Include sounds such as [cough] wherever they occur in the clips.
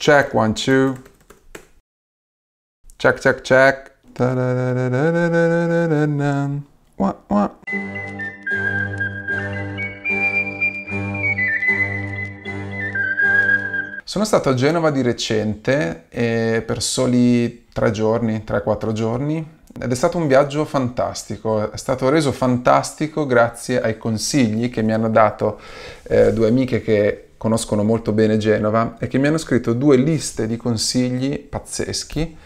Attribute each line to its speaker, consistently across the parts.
Speaker 1: Check, one, two. Check, check, check. Sono stato a Genova di recente eh, per soli tre giorni, tre, quattro giorni ed è stato un viaggio fantastico, è stato reso fantastico grazie ai consigli che mi hanno dato eh, due amiche che conoscono molto bene Genova e che mi hanno scritto due liste di consigli pazzeschi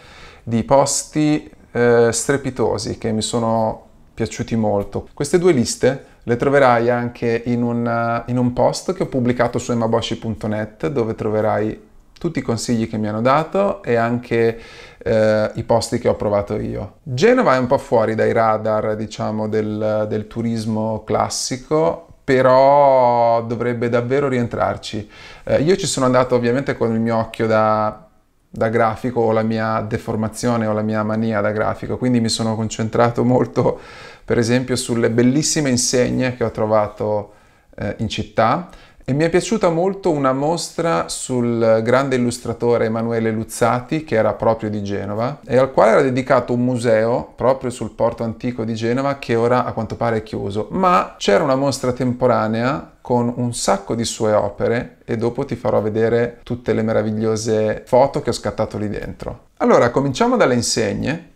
Speaker 1: di posti eh, strepitosi che mi sono piaciuti molto. Queste due liste le troverai anche in, una, eh, in un post che ho pubblicato su emaboshi.net dove troverai tutti i consigli che mi hanno dato e anche eh, i posti che ho provato io. Genova è un po' fuori dai radar, diciamo, del, del turismo classico però dovrebbe davvero rientrarci. Eh, io ci sono andato ovviamente con il mio occhio da, da, grafico o la mia deformazione o la mia mania da grafico, quindi mi sono concentrato molto per esempio sulle bellissime insegne che ho trovato eh, in città, e mi è piaciuta molto una mostra sul grande illustratore Emanuele Luzzati, che era proprio di Genova, e al quale era dedicato un museo proprio sul porto antico di Genova, che ora a quanto pare è chiuso. Ma c'era una mostra temporanea con un sacco di sue opere e dopo ti farò vedere tutte le meravigliose foto che ho scattato lì dentro. Allora, cominciamo dalle insegne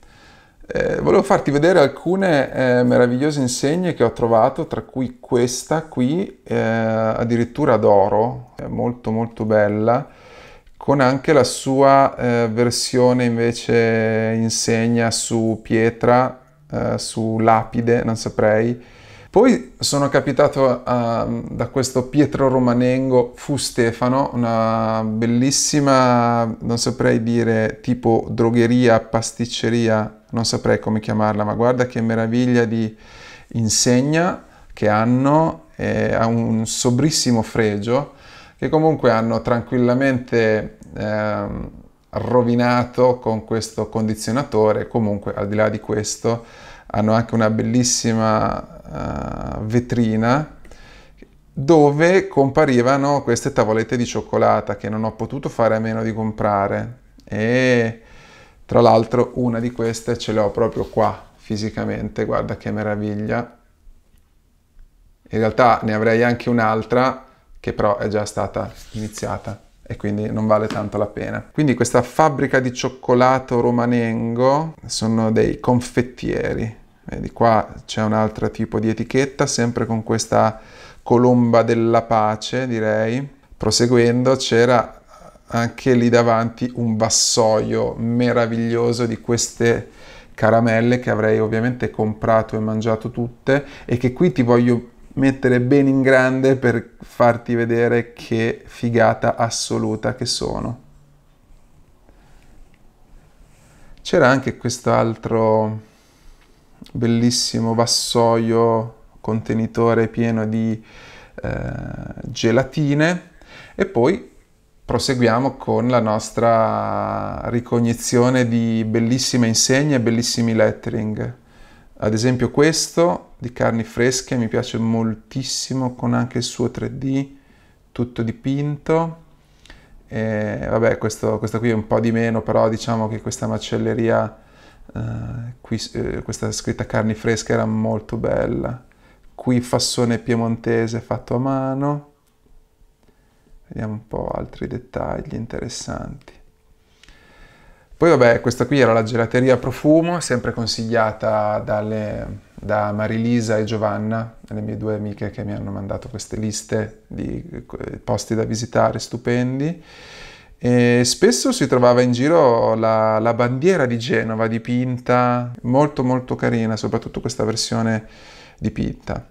Speaker 1: eh, volevo farti vedere alcune eh, meravigliose insegne che ho trovato, tra cui questa qui, eh, addirittura d'oro, molto molto bella, con anche la sua eh, versione invece insegna su pietra, eh, su lapide, non saprei, poi sono capitato a, da questo Pietro Romanengo Fu Stefano, una bellissima, non saprei dire, tipo drogheria, pasticceria, non saprei come chiamarla, ma guarda che meraviglia di insegna che hanno, ha un sobrissimo fregio, che comunque hanno tranquillamente... Eh, rovinato con questo condizionatore comunque al di là di questo hanno anche una bellissima uh, vetrina dove comparivano queste tavolette di cioccolata che non ho potuto fare a meno di comprare e tra l'altro una di queste ce l'ho proprio qua fisicamente, guarda che meraviglia. In realtà ne avrei anche un'altra che però è già stata iniziata e quindi non vale tanto la pena. Quindi questa fabbrica di cioccolato romanengo sono dei confettieri. Vedi qua c'è un altro tipo di etichetta, sempre con questa colomba della pace, direi. Proseguendo c'era anche lì davanti un vassoio meraviglioso di queste caramelle che avrei ovviamente comprato e mangiato tutte e che qui ti voglio mettere bene in grande per farti vedere che figata assoluta che sono. C'era anche quest'altro bellissimo vassoio contenitore pieno di eh, gelatine e poi proseguiamo con la nostra ricognizione di bellissime insegne e bellissimi lettering. Ad esempio questo di carni fresche mi piace moltissimo con anche il suo 3D tutto dipinto. E, vabbè, questo, questo qui è un po' di meno, però diciamo che questa macelleria, eh, qui, eh, questa scritta carni fresche era molto bella. Qui fassone piemontese fatto a mano. Vediamo un po' altri dettagli interessanti. Poi vabbè, questa qui era la gelateria profumo, sempre consigliata dalle, da Marilisa e Giovanna, le mie due amiche che mi hanno mandato queste liste di eh, posti da visitare stupendi. E spesso si trovava in giro la, la bandiera di Genova dipinta, molto molto carina, soprattutto questa versione dipinta.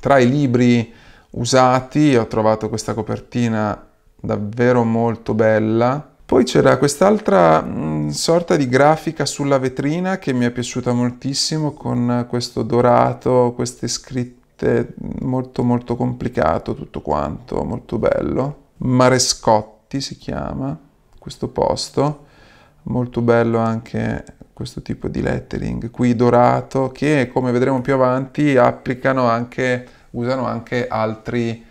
Speaker 1: Tra i libri usati ho trovato questa copertina davvero molto bella, poi c'era quest'altra mm, sorta di grafica sulla vetrina che mi è piaciuta moltissimo con questo dorato, queste scritte mm, molto molto complicato tutto quanto, molto bello. Marescotti si chiama questo posto, molto bello anche questo tipo di lettering qui dorato che come vedremo più avanti applicano anche, usano anche altri,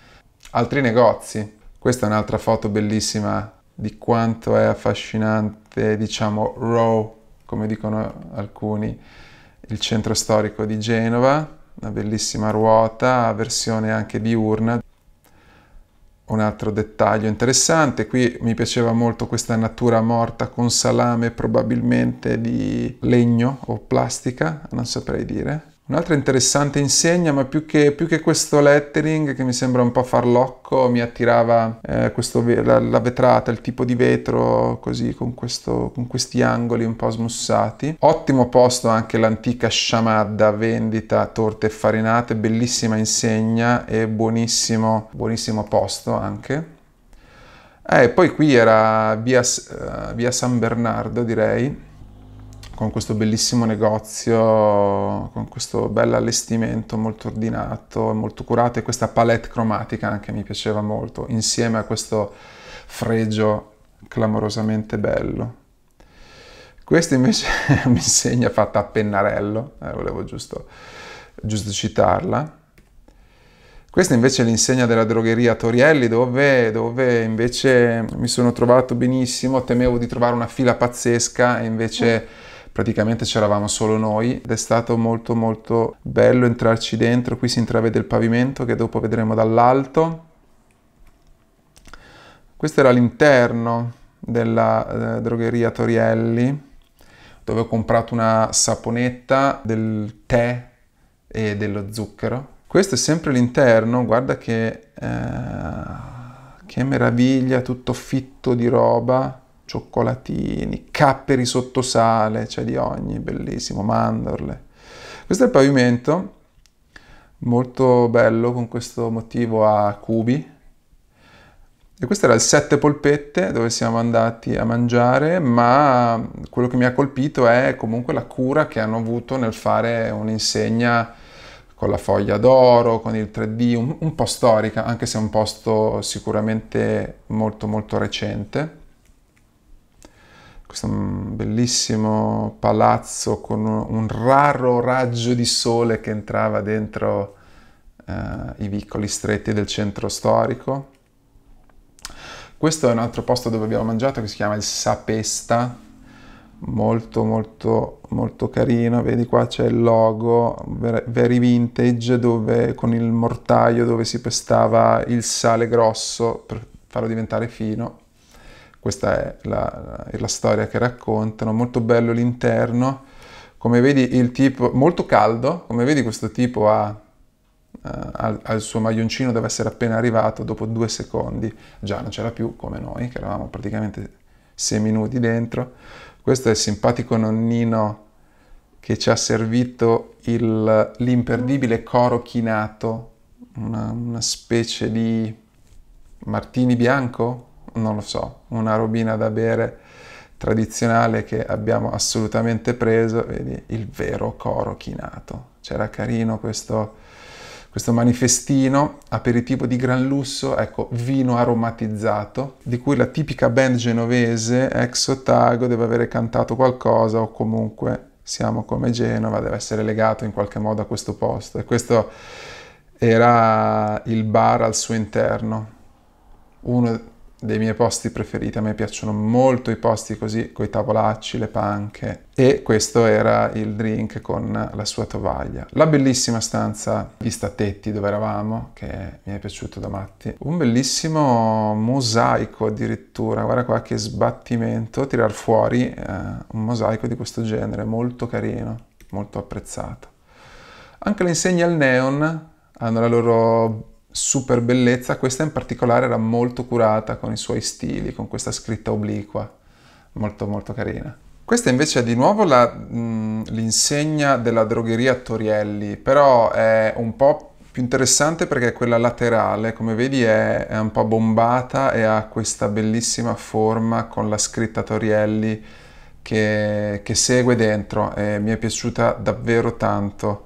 Speaker 1: altri negozi. Questa è un'altra foto bellissima di quanto è affascinante, diciamo, Row, come dicono alcuni, il centro storico di Genova, una bellissima ruota, versione anche diurna. Un altro dettaglio interessante, qui mi piaceva molto questa natura morta con salame probabilmente di legno o plastica, non saprei dire. Un'altra interessante insegna, ma più che, più che, questo lettering che mi sembra un po' farlocco, mi attirava eh, questo, la, la, vetrata, il tipo di vetro così con, questo, con, questi angoli un po' smussati. Ottimo posto anche l'antica sciamadda, vendita torte e farinate, bellissima insegna e buonissimo, buonissimo posto anche. Eh, poi qui era via, uh, via San Bernardo direi, con questo bellissimo negozio, con questo bello allestimento molto ordinato e molto curato e questa palette cromatica anche mi piaceva molto, insieme a questo fregio clamorosamente bello. Questa invece [laughs] è un'insegna fatta a pennarello, eh, volevo giusto, giusto citarla. Questa invece è l'insegna della drogheria Torielli dove, dove, invece mi sono trovato benissimo, temevo di trovare una fila pazzesca e invece mm praticamente c'eravamo solo noi ed è stato molto molto bello entrarci dentro, qui si intravede il pavimento che dopo vedremo dall'alto. Questo era l'interno della eh, drogheria Torielli dove ho comprato una saponetta del tè e dello zucchero. Questo è sempre l'interno, guarda che, eh, che meraviglia, tutto fitto di roba cioccolatini, capperi sotto sale, c'è cioè di ogni, bellissimo, mandorle. Questo è il pavimento, molto bello con questo motivo a cubi. E questo era il Sette Polpette dove siamo andati a mangiare, ma quello che mi ha colpito è comunque la cura che hanno avuto nel fare un'insegna con la foglia d'oro, con il 3D, un, un po' storica, anche se è un posto sicuramente molto molto recente questo bellissimo palazzo con un raro raggio di sole che entrava dentro eh, i vicoli stretti del centro storico. Questo è un altro posto dove abbiamo mangiato che si chiama il Sapesta, molto molto molto carino, vedi qua c'è il logo very vintage dove con il mortaio dove si pestava il sale grosso per farlo diventare fino questa è la, la, storia che raccontano, molto bello l'interno, come vedi il tipo, molto caldo, come vedi questo tipo ha eh, al, al, suo maglioncino deve essere appena arrivato, dopo due secondi già non c'era più, come noi, che eravamo praticamente sei minuti dentro. Questo è il simpatico nonnino che ci ha servito il, l'imperdibile coro chinato, una, una specie di martini bianco, non lo so, una robina da bere tradizionale che abbiamo assolutamente preso, vedi, il vero coro chinato. C'era carino questo, questo manifestino, aperitivo di gran lusso, ecco, vino aromatizzato, di cui la tipica band genovese, ex Otago, deve avere cantato qualcosa o comunque siamo come Genova, deve essere legato in qualche modo a questo posto. E questo era il bar al suo interno. Uno dei miei posti preferiti, a me piacciono molto i posti così, con i tavolacci, le panche e questo era il drink con la sua tovaglia. La bellissima stanza vista a tetti dove eravamo, che mi è piaciuto da matti. Un bellissimo mosaico addirittura, guarda qua che sbattimento, tirar fuori eh, un mosaico di questo genere, molto carino, molto apprezzato. Anche le insegne al neon hanno la loro super bellezza, questa in particolare era molto curata con i suoi stili, con questa scritta obliqua, molto molto carina. Questa invece è di nuovo la, mh, mm, l'insegna della drogheria Torielli, però è un po' più interessante perché quella laterale, come vedi, è, è un po' bombata e ha questa bellissima forma con la scritta Torielli che, che segue dentro e mi è piaciuta davvero tanto.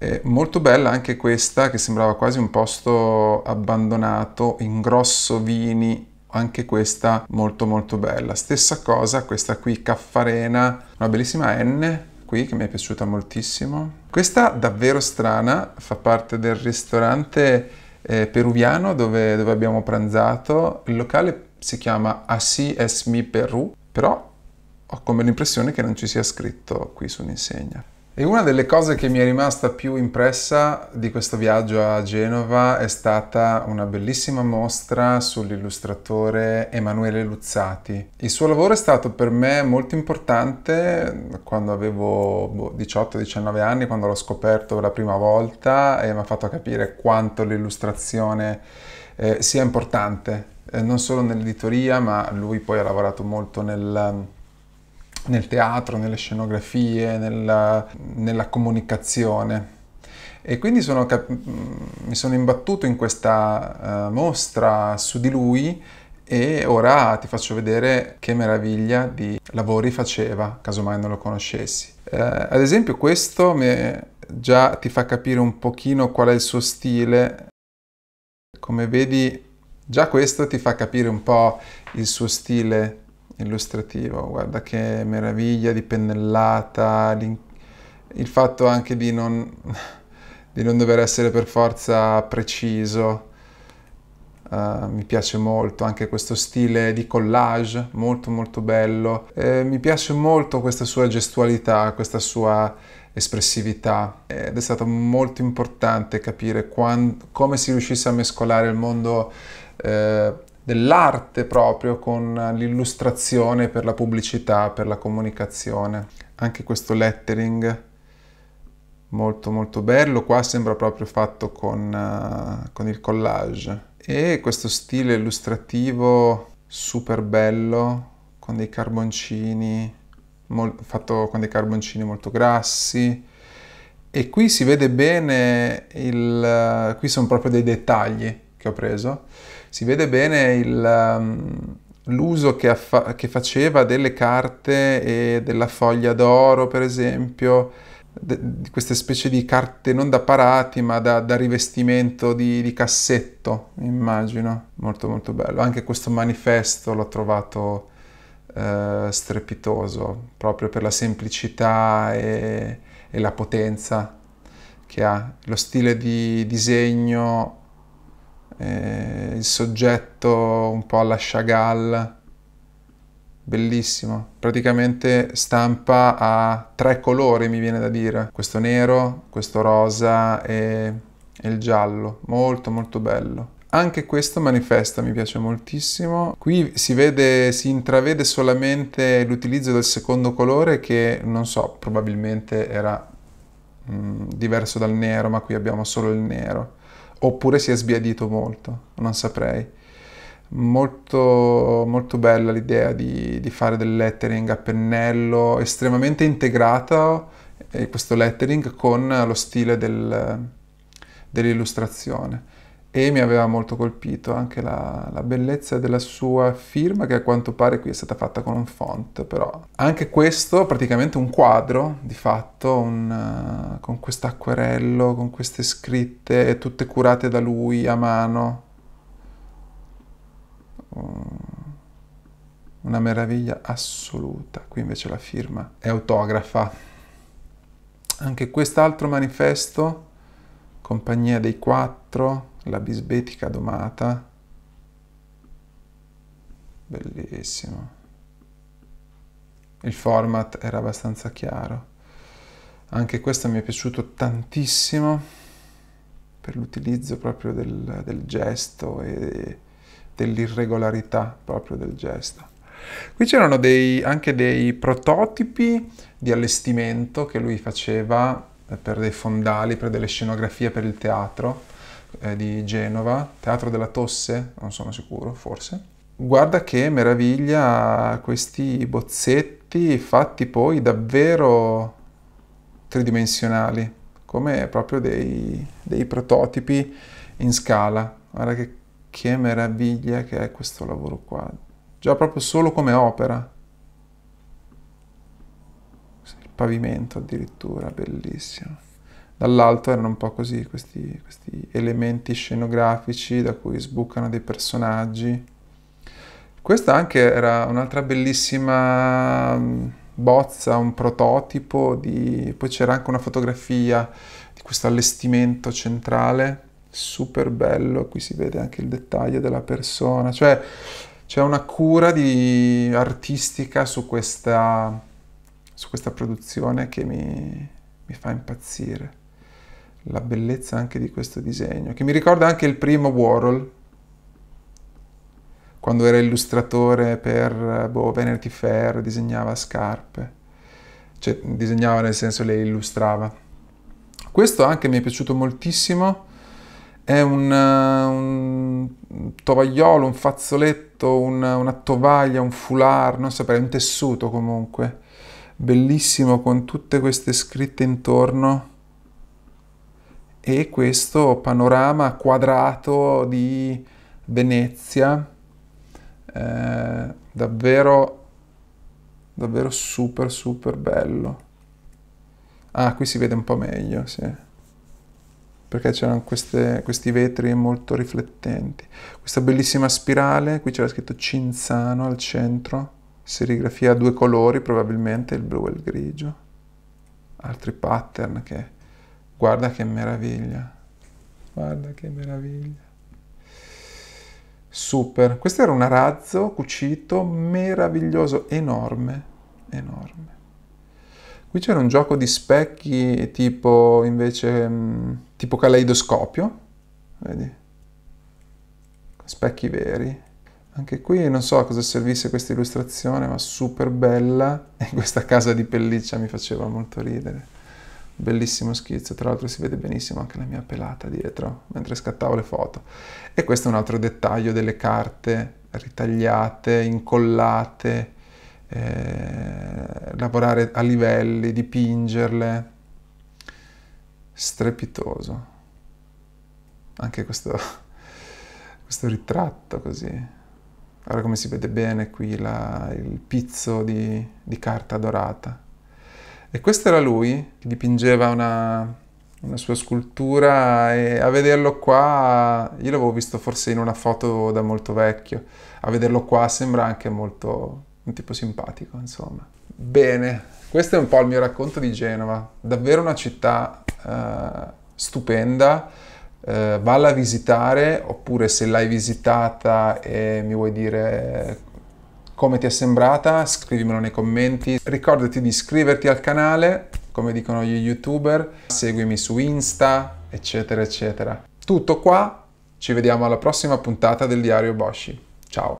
Speaker 1: Eh, molto bella anche questa che sembrava quasi un posto abbandonato in grosso vini anche questa molto molto bella stessa cosa questa qui Caffarena una bellissima N qui che mi è piaciuta moltissimo questa davvero strana fa parte del ristorante eh, peruviano dove, dove abbiamo pranzato il locale si chiama Asi es mi Perú però ho come l'impressione che non ci sia scritto qui su un'insegna e una delle cose che mi è rimasta più impressa di questo viaggio a Genova è stata una bellissima mostra sull'illustratore Emanuele Luzzati. Il suo lavoro è stato per me molto importante quando avevo 18-19 boh, anni, quando l'ho scoperto la prima volta e mi ha fatto capire quanto l'illustrazione eh, sia importante, eh, non solo nell'editoria, ma lui poi ha lavorato molto nel nel teatro, nelle scenografie, nella, nella comunicazione. E quindi sono cap- mi sono imbattuto in questa uh, mostra su di lui e ora ti faccio vedere che meraviglia di lavori faceva, casomai non lo conoscessi. Uh, ad esempio questo già ti fa capire un pochino qual è il suo stile. Come vedi, già questo ti fa capire un po' il suo stile illustrativo, guarda che meraviglia di pennellata, il fatto anche di non, [laughs] di non, dover essere per forza preciso, uh, mi piace molto anche questo stile di collage, molto molto bello, eh, mi piace molto questa sua gestualità, questa sua espressività ed è stato molto importante capire quando, come si riuscisse a mescolare il mondo eh, dell'arte proprio con l'illustrazione per la pubblicità, per la comunicazione. Anche questo lettering molto molto bello, qua sembra proprio fatto con, uh, con il collage. E questo stile illustrativo super bello, con dei carboncini, fatto con dei carboncini molto grassi, e qui si vede bene il... qui sono proprio dei dettagli che ho preso si vede bene il, um, l'uso che, affa- che, faceva delle carte e della foglia d'oro, per esempio, de- di queste specie di carte non da parati, ma da, da rivestimento di-, di cassetto, immagino. Molto molto bello. Anche questo manifesto l'ho trovato... Uh, strepitoso, proprio per la semplicità e, e, la potenza che ha. Lo stile di disegno eh, il soggetto un po' alla Chagall, bellissimo. Praticamente stampa a tre colori, mi viene da dire. Questo nero, questo rosa e, e il giallo. Molto molto bello. Anche questo manifesto mi piace moltissimo. Qui si vede, si intravede solamente l'utilizzo del secondo colore che non so, probabilmente era mh, mm, diverso dal nero, ma qui abbiamo solo il nero oppure si è sbiadito molto, non saprei. Molto, molto bella l'idea di, di, fare del lettering a pennello, estremamente integrata eh, questo lettering con lo stile del, dell'illustrazione e mi aveva molto colpito anche la, la, bellezza della sua firma che a quanto pare qui è stata fatta con un font però anche questo praticamente un quadro di fatto un, uh, con quest'acquerello con queste scritte tutte curate da lui a mano mm. una meraviglia assoluta qui invece la firma è autografa anche quest'altro manifesto compagnia dei quattro la bisbetica domata bellissimo il format era abbastanza chiaro anche questo mi è piaciuto tantissimo per l'utilizzo proprio del, del gesto e dell'irregolarità proprio del gesto Qui c'erano dei, anche dei prototipi di allestimento che lui faceva per dei fondali, per delle scenografie per il teatro eh, di Genova, Teatro della Tosse, non sono sicuro, forse. Guarda che meraviglia questi bozzetti fatti poi davvero tridimensionali, come proprio dei, dei prototipi in scala. Guarda che, che meraviglia che è questo lavoro qua, già proprio solo come opera Il pavimento addirittura, bellissimo dall'alto erano un po' così questi, questi elementi scenografici da cui sbucano dei personaggi. Questa anche era un'altra bellissima mm, bozza, un prototipo di... poi c'era anche una fotografia di questo allestimento centrale, super bello, qui si vede anche il dettaglio della persona, cioè c'è una cura di... artistica su questa, su questa produzione che mi, mi fa impazzire la bellezza anche di questo disegno, che mi ricorda anche il primo Warhol, quando era illustratore per boh, Vanity Fair, disegnava scarpe, cioè disegnava nel senso le illustrava. Questo anche mi è piaciuto moltissimo, è un, un tovagliolo, un fazzoletto, una, una tovaglia, un foulard, non saprei, un tessuto comunque, bellissimo con tutte queste scritte intorno e questo panorama quadrato di Venezia eh, davvero davvero super super bello ah qui si vede un po' meglio sì perché c'erano queste, questi vetri molto riflettenti. Questa bellissima spirale, qui c'era scritto Cinzano al centro, serigrafia a due colori probabilmente, il blu e il grigio. Altri pattern che Guarda che meraviglia. Guarda che meraviglia. Super. Questo era un arazzo cucito meraviglioso, enorme, enorme. Qui c'era un gioco di specchi tipo invece mm, tipo caleidoscopio, vedi? Specchi veri. Anche qui non so a cosa servisse questa illustrazione, ma super bella e [laughs] questa casa di pelliccia mi faceva molto ridere bellissimo schizzo, tra l'altro si vede benissimo anche la mia pelata dietro mentre scattavo le foto. E questo è un altro dettaglio delle carte ritagliate, incollate, eh, lavorare a livelli, dipingerle, strepitoso. Anche questo, [laughs] questo ritratto così. Ora come si vede bene qui la, il pizzo di, di carta dorata. E questo era lui che dipingeva una, una sua scultura e a vederlo qua, io l'avevo visto forse in una foto da molto vecchio, a vederlo qua sembra anche molto un tipo simpatico, insomma. Bene, questo è un po' il mio racconto di Genova, davvero una città eh, stupenda, eh, valla a visitare oppure se l'hai visitata e mi vuoi dire come ti è sembrata, scrivimelo nei commenti. Ricordati di iscriverti al canale, come dicono gli youtuber, seguimi su Insta, eccetera, eccetera. Tutto qua, ci vediamo alla prossima puntata del diario Boshi. Ciao!